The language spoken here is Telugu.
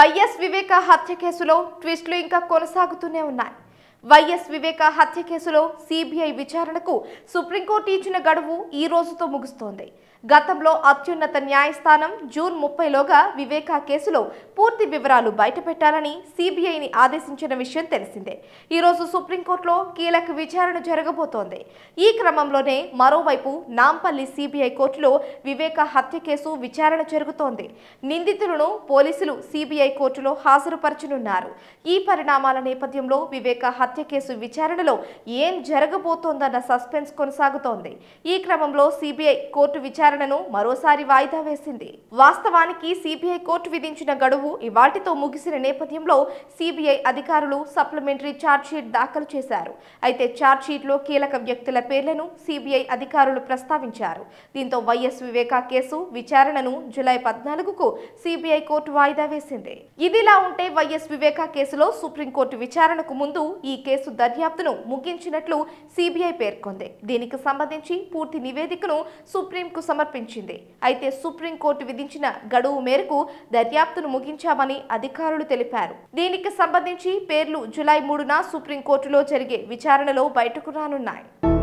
వైఎస్ వివేక హత్య కేసులో ట్విస్టులు ఇంకా కొనసాగుతూనే ఉన్నాయి వైఎస్ వివేక హత్య కేసులో సిబిఐ విచారణకు సుప్రీంకోర్టు ఇచ్చిన గడువు ఈ రోజుతో ముగుస్తోంది గతంలో అత్యున్నత న్యాయస్థానం జూన్ ముప్పైలోగా వివేక కేసులో పూర్తి వివరాలు బయటపెట్టాలని సిబిఐని ఆదేశించిన విషయం తెలిసిందే ఈరోజు సుప్రీంకోర్టులో కీలక విచారణ జరగబోతోంది ఈ క్రమంలోనే మరోవైపు నాంపల్లి సిబిఐ కోర్టులో వివేక హత్య కేసు విచారణ జరుగుతోంది నిందితులను పోలీసులు సిబిఐ కోర్టులో హాజరుపరచనున్నారు ఈ పరిణామాల నేపథ్యంలో వివేక హత్య హత్య కేసు విచారణలో ఏం జరగబోతోందన్న సస్పెన్స్ కొనసాగుతోంది ఈ క్రమంలో సిబిఐ కోర్టు విచారణను మరోసారి వాయిదా వేసింది వాస్తవానికి సిబిఐ కోర్టు విధించిన గడువు ఇవాటితో ముగిసిన నేపథ్యంలో సిబిఐ అధికారులు సప్లిమెంటరీ ఛార్జ్షీట్ దాఖలు చేశారు అయితే ఛార్జ్షీట్లో కీలక వ్యక్తుల పేర్లను సిబిఐ అధికారులు ప్రస్తావించారు దీంతో వైఎస్ వివేకా కేసు విచారణను జులై పద్నాలుగుకు సిబిఐ కోర్టు వాయిదా వేసింది ఇదిలా ఉంటే వైఎస్ వివేకా కేసులో సుప్రీంకోర్టు విచారణకు ముందు ఈ కేసు దర్యాప్తును ముగించినట్లు సిబిఐ పేర్కొంది దీనికి సంబంధించి పూర్తి నివేదికను సుప్రీంకు సమర్పించింది అయితే సుప్రీంకోర్టు విధించిన గడువు మేరకు దర్యాప్తును ముగించామని అధికారులు తెలిపారు దీనికి సంబంధించి పేర్లు జులై మూడున సుప్రీంకోర్టులో జరిగే విచారణలో బయటకు రానున్నాయి